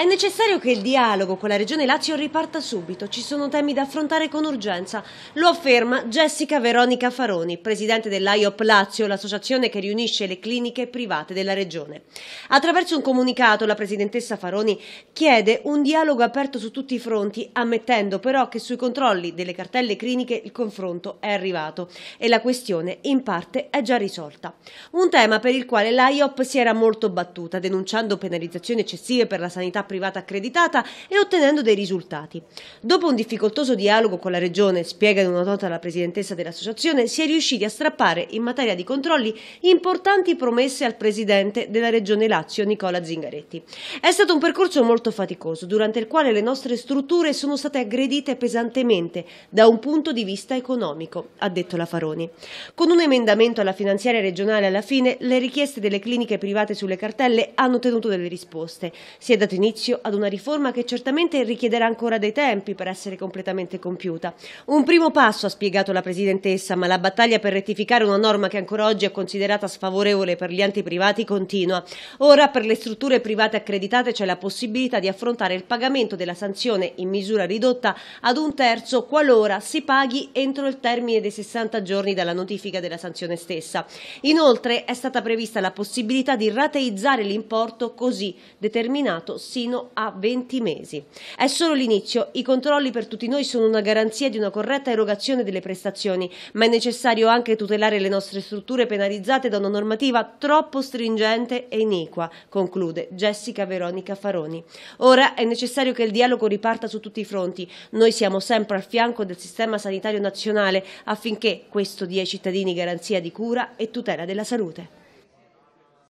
È necessario che il dialogo con la Regione Lazio riparta subito, ci sono temi da affrontare con urgenza, lo afferma Jessica Veronica Faroni, presidente dell'IOP Lazio, l'associazione che riunisce le cliniche private della Regione. Attraverso un comunicato la presidentessa Faroni chiede un dialogo aperto su tutti i fronti, ammettendo però che sui controlli delle cartelle cliniche il confronto è arrivato e la questione in parte è già risolta. Un tema per il quale l'IOP si era molto battuta, denunciando penalizzazioni eccessive per la sanità privata accreditata e ottenendo dei risultati. Dopo un difficoltoso dialogo con la Regione, spiega in una nota la Presidentessa dell'Associazione, si è riusciti a strappare in materia di controlli importanti promesse al Presidente della Regione Lazio, Nicola Zingaretti. È stato un percorso molto faticoso, durante il quale le nostre strutture sono state aggredite pesantemente da un punto di vista economico, ha detto la Faroni. Con un emendamento alla finanziaria regionale alla fine, le richieste delle cliniche private sulle cartelle hanno ottenuto delle risposte. Si è dato inizio inizio ad una riforma che certamente richiederà ancora dei tempi per essere completamente compiuta. Un primo passo, ha spiegato la Presidentessa, ma la battaglia per rettificare una norma che ancora oggi è considerata sfavorevole per gli enti privati continua. Ora per le strutture private accreditate c'è la possibilità di affrontare il pagamento della sanzione in misura ridotta ad un terzo qualora si paghi entro il termine dei 60 giorni dalla notifica della sanzione stessa. Inoltre è stata prevista la possibilità di rateizzare l'importo così determinato sino fino a 20 mesi. È solo l'inizio, i controlli per tutti noi sono una garanzia di una corretta erogazione delle prestazioni, ma è necessario anche tutelare le nostre strutture penalizzate da una normativa troppo stringente e iniqua, conclude Jessica Veronica Faroni. Ora è necessario che il dialogo riparta su tutti i fronti. Noi siamo sempre al fianco del sistema sanitario nazionale affinché questo dia ai cittadini garanzia di cura e tutela della salute.